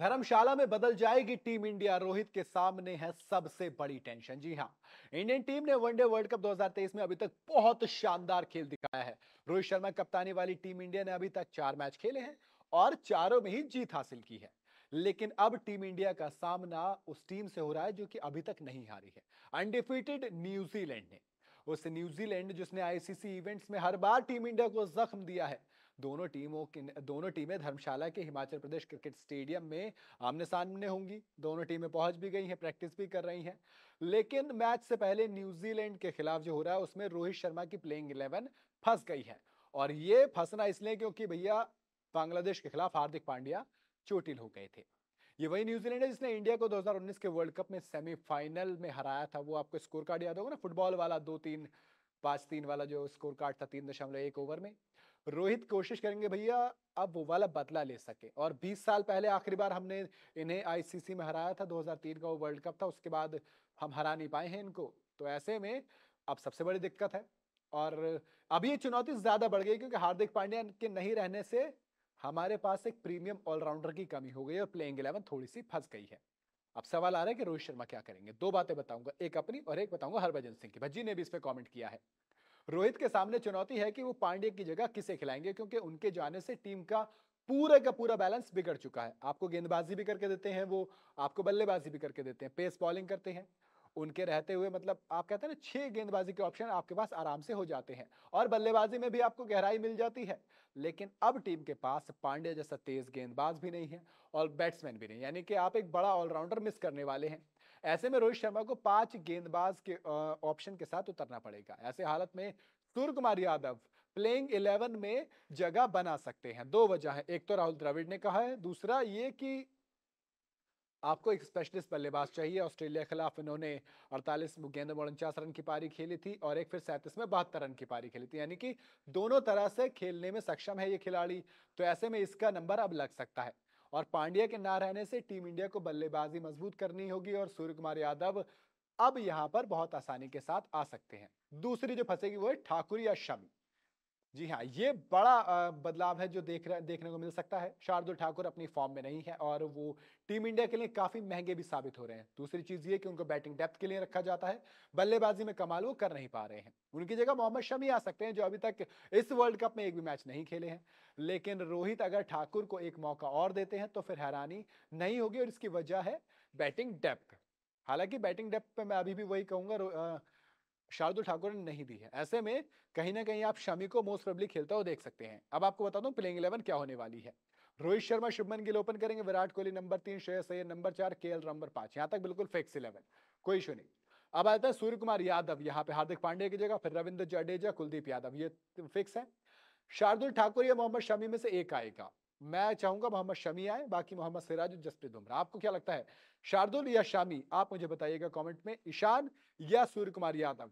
धर्मशाला में बदल जाएगी टीम इंडिया रोहित के सामने है सबसे बड़ी टेंशन जी हाँ इंडियन टीम ने वनडे वर्ल्ड कप 2023 में अभी तक बहुत शानदार खेल दिखाया है रोहित शर्मा कप्तानी वाली टीम इंडिया ने अभी तक चार मैच खेले हैं और चारों में ही जीत हासिल की है लेकिन अब टीम इंडिया का सामना उस टीम से हो रहा है जो कि अभी तक नहीं हारी है अनडिफिटेड न्यूजीलैंड ने उस न्यूजीलैंड जिसने आईसीसी इवेंट्स में हर बार टीम इंडिया को जख्म दिया है दोनों टीमों की दोनों टीमें धर्मशाला के हिमाचल प्रदेश क्रिकेट स्टेडियम में आमने सामने होंगी दोनों टीमें पहुंच भी गई हैं प्रैक्टिस भी कर रही हैं लेकिन मैच से पहले न्यूजीलैंड के खिलाफ जो हो रहा है उसमें रोहित शर्मा की प्लेइंग इलेवन फंस गई है और ये फंसना इसलिए क्योंकि भैया बांग्लादेश के खिलाफ हार्दिक पांड्या चोटिल हो गए थे ये वही न्यूजीलैंड है जिसने इंडिया को 2019 के वर्ल्ड कप में सेमीफाइनल में हराया था वो आपको स्कोर कार्ड याद होगा ना फुटबॉल वाला दो तीन पाँच तीन वाला जो स्कोर कार्ड था तीन दशमलव एक ओवर में रोहित कोशिश करेंगे भैया अब वो वाला बदला ले सके और 20 साल पहले आखिरी बार हमने इन्हें आईसीसी में हराया था 2003 का वो वर्ल्ड कप था उसके बाद हम हरा नहीं पाए हैं इनको तो ऐसे में अब सबसे बड़ी दिक्कत है और अब ये चुनौती ज्यादा बढ़ गई क्योंकि हार्दिक पांड्या के नहीं रहने से हमारे पास एक प्रीमियम ऑलराउंडर की कमी हो गई और प्लेइंग इलेवन थोड़ी सी फंस गई है अब सवाल आ रहा है कि रोहित शर्मा क्या करेंगे दो बातें बताऊंगा एक अपनी और एक बताऊंगा हरभजन सिंह की भज्जी ने भी इस पर कॉमेंट किया है रोहित के सामने चुनौती है कि वो पांडे की जगह किसे खिलाएंगे क्योंकि उनके जाने से टीम का पूरे का पूरा बैलेंस बिगड़ चुका है आपको गेंदबाजी भी करके देते हैं वो आपको बल्लेबाजी भी करके देते हैं पेस बॉलिंग करते हैं उनके रहते हुए मतलब आप कहते हैं ना छह गेंदबाजी के ऑप्शन आपके पास आराम से हो जाते हैं और बल्लेबाजी में भी आपको गहराई मिल जाती है लेकिन अब टीम के पास पांडे जैसा तेज गेंदबाज भी नहीं है और बैट्समैन भी नहीं यानी कि आप एक बड़ा ऑलराउंडर मिस करने वाले हैं ऐसे में रोहित शर्मा को पांच गेंदबाज के ऑप्शन के साथ उतरना पड़ेगा ऐसे हालत में सूर्य कुमार यादव प्लेइंग इलेवन में जगह बना सकते हैं दो वजह है एक तो राहुल द्रविड़ ने कहा है दूसरा ये कि आपको एक स्पेशलिस्ट बल्लेबाज चाहिए ऑस्ट्रेलिया के खिलाफ इन्होंने 48 गेंदों में उनचास रन की पारी खेली थी और एक फिर सैंतीस में बहत्तर रन की पारी खेली थी यानी कि दोनों तरह से खेलने में सक्षम है ये खिलाड़ी तो ऐसे में इसका नंबर अब लग सकता है और पांड्या के ना रहने से टीम इंडिया को बल्लेबाजी मजबूत करनी होगी और सूर्य कुमार यादव अब यहां पर बहुत आसानी के साथ आ सकते हैं दूसरी जो फंसेगी वो है ठाकुर या शमी जी हाँ ये बड़ा बदलाव है जो देख देखने को मिल सकता है शार्दुल ठाकुर अपनी फॉर्म में नहीं है और वो टीम इंडिया के लिए काफ़ी महंगे भी साबित हो रहे हैं दूसरी चीज़ ये कि उनको बैटिंग डेप्थ के लिए रखा जाता है बल्लेबाजी में कमाल वो कर नहीं पा रहे हैं उनकी जगह मोहम्मद शमी आ सकते हैं जो अभी तक इस वर्ल्ड कप में एक भी मैच नहीं खेले हैं लेकिन रोहित अगर ठाकुर को एक मौका और देते हैं तो फिर हैरानी नहीं होगी और इसकी वजह है बैटिंग डेप्थ हालांकि बैटिंग डेप्थ पर मैं अभी भी वही कहूँगा शार्दुल ठाकुर ने नहीं दी है ऐसे में कहीं ना कहीं आप शमी को मोस्ट प्रबली खेलता हुआ देख सकते हैं अब आपको बता दूं प्लेइंग इलेवन क्या होने वाली है रोहित शर्मा शुभमन गिल ओपन करेंगे विराट कोहली नंबर तीन श्रेयस अय्यर नंबर चार के नंबर पांच यहाँ तक बिल्कुल फिक्स इलेवन कोई इशू नहीं अब आता है सूर्य कुमार यादव यहाँ पे हार्दिक पांडे की जगह फिर रविंद्र जडेजा कुलदीप यादव ये फिक्स है शार्दुल ठाकुर या मोहम्मद शमी में से एक आएगा मैं चाहूंगा मोहम्मद शमी आए बाकी मोहम्मद सिराज जसप्रीत बुमराह आपको क्या लगता है शार्दुल या शामी आप मुझे बताइएगा कमेंट में ईशान या सूर्य कुमार यादव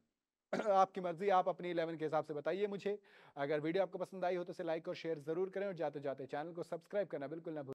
आपकी मर्जी आप अपने इलेवन के हिसाब से बताइए मुझे अगर वीडियो आपको पसंद आई हो तो इसे लाइक और शेयर जरूर करें और जाते जाते चैनल को सब्सक्राइब करना बिल्कुल ना